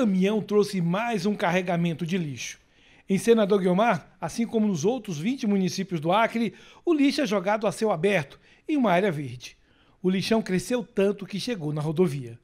caminhão trouxe mais um carregamento de lixo. Em Senador Guiomar, assim como nos outros 20 municípios do Acre, o lixo é jogado a céu aberto, em uma área verde. O lixão cresceu tanto que chegou na rodovia.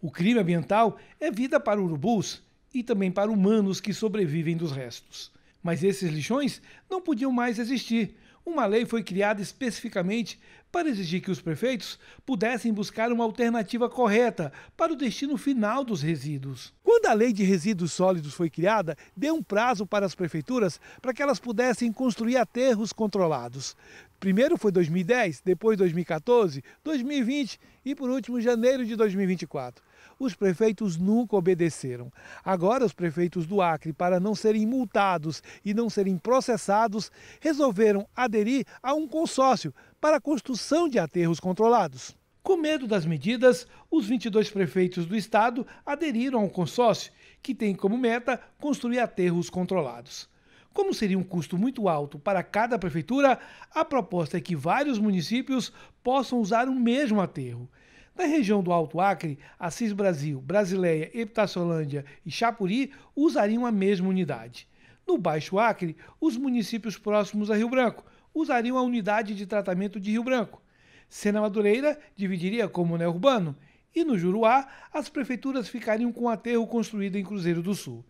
O crime ambiental é vida para urubus e também para humanos que sobrevivem dos restos. Mas esses lixões não podiam mais existir. Uma lei foi criada especificamente para exigir que os prefeitos pudessem buscar uma alternativa correta para o destino final dos resíduos. Quando a lei de resíduos sólidos foi criada, deu um prazo para as prefeituras para que elas pudessem construir aterros controlados. Primeiro foi 2010, depois 2014, 2020 e por último janeiro de 2024. Os prefeitos nunca obedeceram. Agora, os prefeitos do Acre, para não serem multados e não serem processados, resolveram aderir a um consórcio para a construção de aterros controlados. Com medo das medidas, os 22 prefeitos do estado aderiram a um consórcio que tem como meta construir aterros controlados. Como seria um custo muito alto para cada prefeitura, a proposta é que vários municípios possam usar o mesmo aterro. Na região do Alto Acre, Assis Brasil, Brasileia, Epitaciolândia e Chapuri usariam a mesma unidade. No Baixo Acre, os municípios próximos a Rio Branco usariam a unidade de tratamento de Rio Branco. Sena Madureira dividiria como neo urbano e no Juruá as prefeituras ficariam com o aterro construído em Cruzeiro do Sul.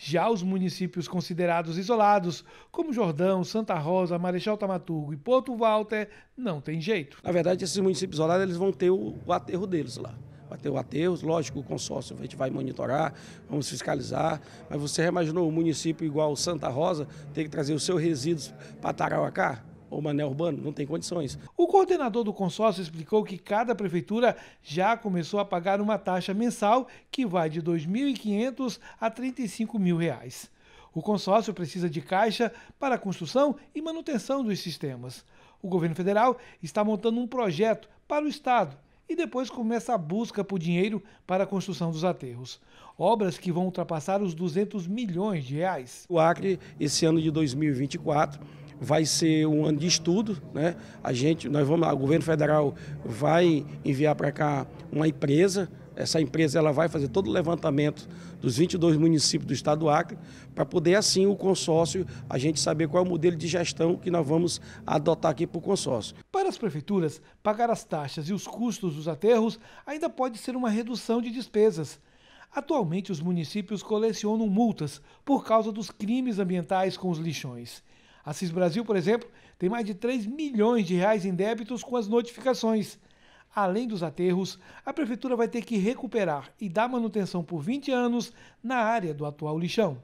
Já os municípios considerados isolados, como Jordão, Santa Rosa, Marechal Tamaturgo e Porto Walter, não tem jeito. Na verdade, esses municípios isolados eles vão ter o, o aterro deles lá. Vai ter o aterro, lógico, o consórcio a gente vai monitorar, vamos fiscalizar. Mas você imaginou um município igual Santa Rosa ter que trazer os seus resíduos para Tarauacá? ou mané urbano, não tem condições. O coordenador do consórcio explicou que cada prefeitura já começou a pagar uma taxa mensal que vai de R$ 2.500 a R$ 35 mil. Reais. O consórcio precisa de caixa para a construção e manutenção dos sistemas. O governo federal está montando um projeto para o Estado e depois começa a busca por dinheiro para a construção dos aterros. Obras que vão ultrapassar os 200 milhões de reais. O Acre, esse ano de 2024, vai ser um ano de estudo, né? A gente, nós vamos, o governo federal vai enviar para cá uma empresa, essa empresa ela vai fazer todo o levantamento dos 22 municípios do estado do Acre, para poder assim o consórcio, a gente saber qual é o modelo de gestão que nós vamos adotar aqui para o consórcio. Para as prefeituras, pagar as taxas e os custos dos aterros ainda pode ser uma redução de despesas. Atualmente, os municípios colecionam multas por causa dos crimes ambientais com os lixões. Assis Brasil, por exemplo, tem mais de 3 milhões de reais em débitos com as notificações. Além dos aterros, a prefeitura vai ter que recuperar e dar manutenção por 20 anos na área do atual lixão.